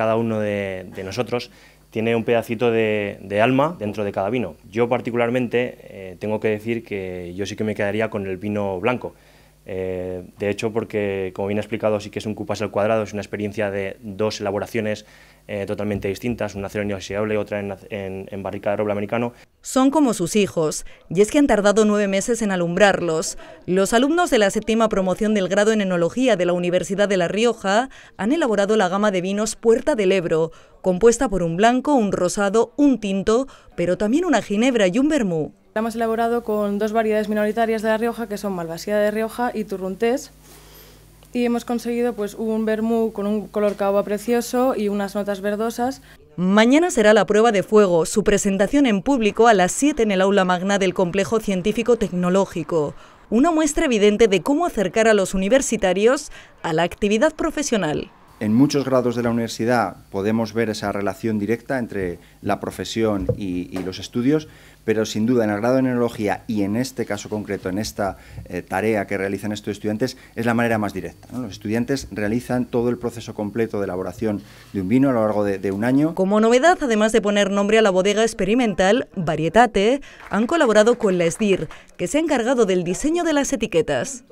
cada uno de, nosotros tiene un pedacito de, alma dentro de cada vino. Yo particularmente eh, tengo que decir que yo sí que me quedaría con el vino blanco. Eh, de hecho, porque como bien ha explicado, sí que es un cupas al cuadrado, es una experiencia de dos elaboraciones eh, totalmente distintas, una acero inoxidable, otra en, en, en barrica de roble americano. Son como sus hijos, y es que han tardado nueve meses en alumbrarlos. Los alumnos de la séptima promoción del grado en Enología de la Universidad de La Rioja han elaborado la gama de vinos Puerta del Ebro, compuesta por un blanco, un rosado, un tinto, pero también una ginebra y un vermú. La hemos elaborado con dos variedades minoritarias de La Rioja, que son Malvasía de Rioja y Turruntés, y hemos conseguido pues un vermú con un color caoba precioso y unas notas verdosas. Mañana será la prueba de fuego, su presentación en público a las 7 en el aula magna del Complejo Científico Tecnológico. Una muestra evidente de cómo acercar a los universitarios a la actividad profesional. En muchos grados de la universidad podemos ver esa relación directa entre la profesión y, los estudios, pero sin duda en el grado de neurología y en este caso concreto, en esta eh, tarea que realizan estos estudiantes, es la manera más directa. Los estudiantes realizan todo el proceso completo de elaboración de un vino a lo largo de, de un año. Como novedad, además de poner nombre a la bodega experimental, Varietate, han colaborado con la ESDIR, que se ha encargado del diseño de las etiquetas.